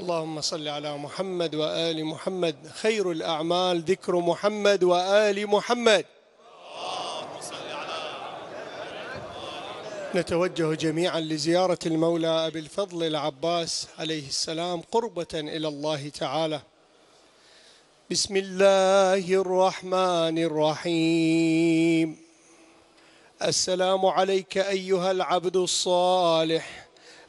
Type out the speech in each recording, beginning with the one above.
اللهم صل على محمد وآل محمد خير الأعمال ذكر محمد وآل محمد نتوجه جميعا لزيارة المولى أبي الفضل العباس عليه السلام قربة إلى الله تعالى بسم الله الرحمن الرحيم السلام عليك أيها العبد الصالح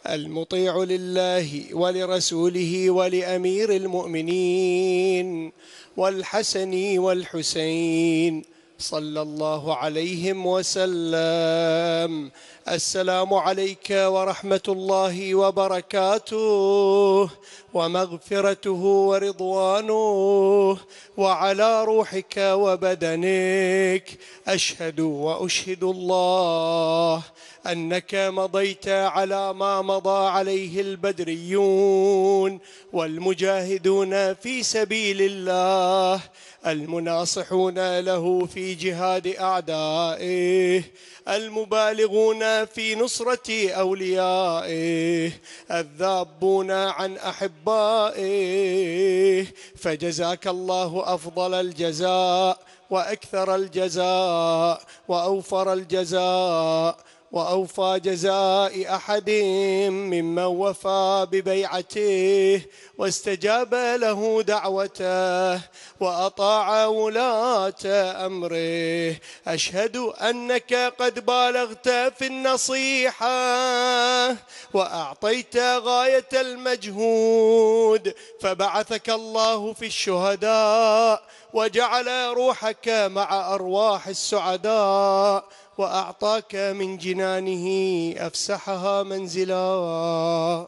المطيع لله ولرسوله ولأمير المؤمنين والحسن والحسين صلى الله عليهم وسلم السلام عليك ورحمه الله وبركاته ومغفرته ورضوانه وعلى روحك وبدنك اشهد واشهد الله انك مضيت على ما مضى عليه البدريون والمجاهدون في سبيل الله المناصحون له في جهاد اعدائه المبالغون في نصرة أوليائه الذابون عن أحبائه فجزاك الله أفضل الجزاء وأكثر الجزاء وأوفر الجزاء واوفى جزاء احد ممن وفى ببيعته واستجاب له دعوته واطاع ولاه امره اشهد انك قد بالغت في النصيحه وأعطيت غاية المجهود فبعثك الله في الشهداء وجعل روحك مع أرواح السعداء وأعطاك من جنانه أفسحها منزلا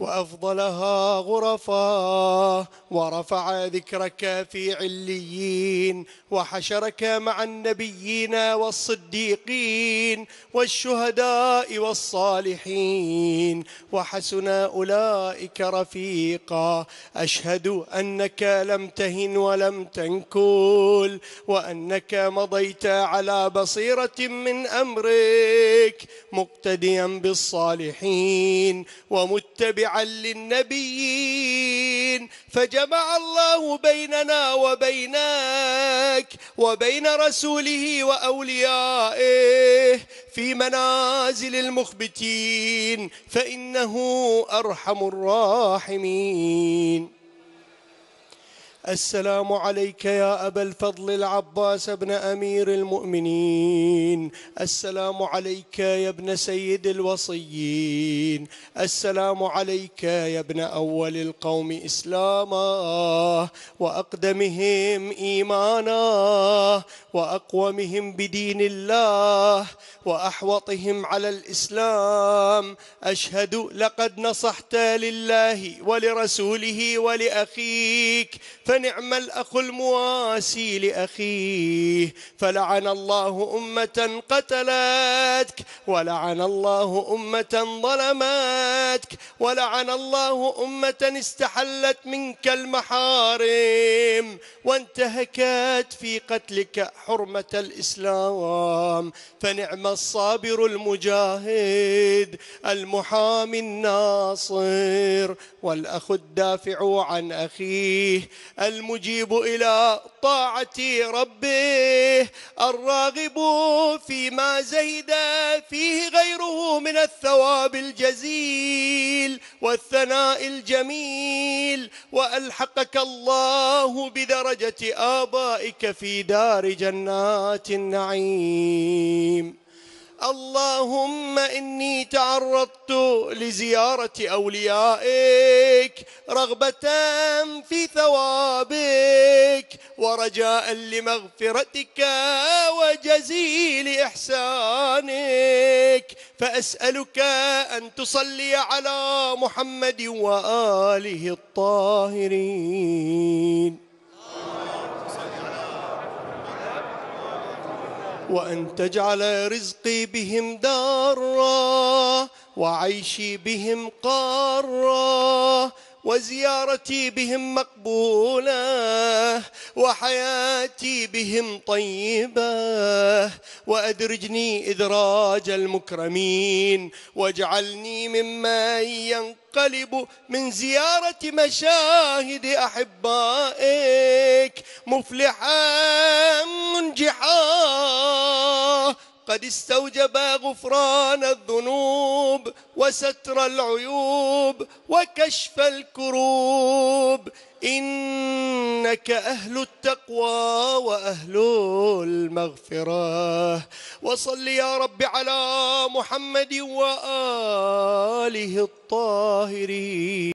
وأفضلها غرفا ورفع ذكرك في عليين وحشرك مع النبيين والصديقين والشهداء والصالحين وحسن أولئك رفيقا أشهد أنك لم تهن ولم تنكل وأنك مضيت على بصيرة من أمرك مقتديا بالصالحين ومتبعا للنبيين فجمع الله بيننا وبينك وبين رسوله واوليائه في منازل المخبتين فانه ارحم الراحمين السلام عليك يا أبا الفضل العباس ابن أمير المؤمنين السلام عليك يا ابن سيد الوصيين السلام عليك يا ابن أول القوم إسلاما وأقدمهم إيمانا وأقومهم بدين الله وأحوطهم على الإسلام أشهد لقد نصحت لله ولرسوله ولأخيك فنعم الأخ المواسي لأخيه فلعن الله أمة قتلتك ولعن الله أمة ظلمتك ولعن الله أمة استحلت منك المحارم وانتهكت في قتلك حرمة الإسلام فنعم الصابر المجاهد المحامي الناصر والأخ الدافع عن أخيه المجيب إلى طاعة ربه الراغب فيما زهد فيه غيره من الثواب الجزيل والثناء الجميل وألحقك الله بدرجة آبائك في دار جنات النعيم اللهم إني تعرضت لزيارة أوليائك رغبة في بك ورجاء لمغفرتك وجزيل إحسانك فأسألك أن تصلي على محمد وآله الطاهرين وأن تجعل رزقي بهم دارا وعيشي بهم قارا وزيارتي بهم مقبولة وحياتي بهم طيبة وأدرجني إدراج المكرمين واجعلني مما ينقلب من زيارة مشاهد أحبائك مفلحا منجحا قد استوجب غفران الذنوب وستر العيوب وكشف الكروب انك اهل التقوى واهل المغفره وصل يا رب على محمد واله الطاهرين